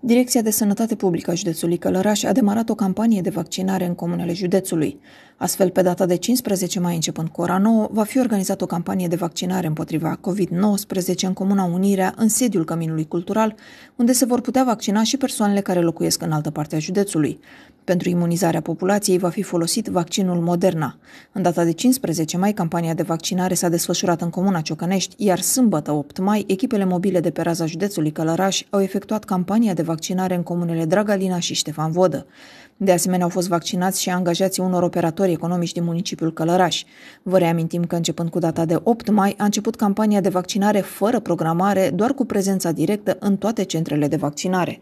Direcția de Sănătate Publică a județului Călăraș a demarat o campanie de vaccinare în comunele județului. Astfel, pe data de 15 mai începând cu ora 9, va fi organizată o campanie de vaccinare împotriva COVID-19 în Comuna Unirea, în sediul Căminului Cultural, unde se vor putea vaccina și persoanele care locuiesc în altă parte a județului. Pentru imunizarea populației va fi folosit vaccinul Moderna. În data de 15 mai, campania de vaccinare s-a desfășurat în Comuna Ciocănești, iar sâmbătă 8 mai, echipele mobile de pe raza județului Călăraș au efectuat campania de vaccinare în comunele Dragalina și Ștefan Vodă. De asemenea, au fost vaccinați și angajații unor operatori economici din municipiul Călăraș. Vă reamintim că începând cu data de 8 mai a început campania de vaccinare fără programare, doar cu prezența directă în toate centrele de vaccinare.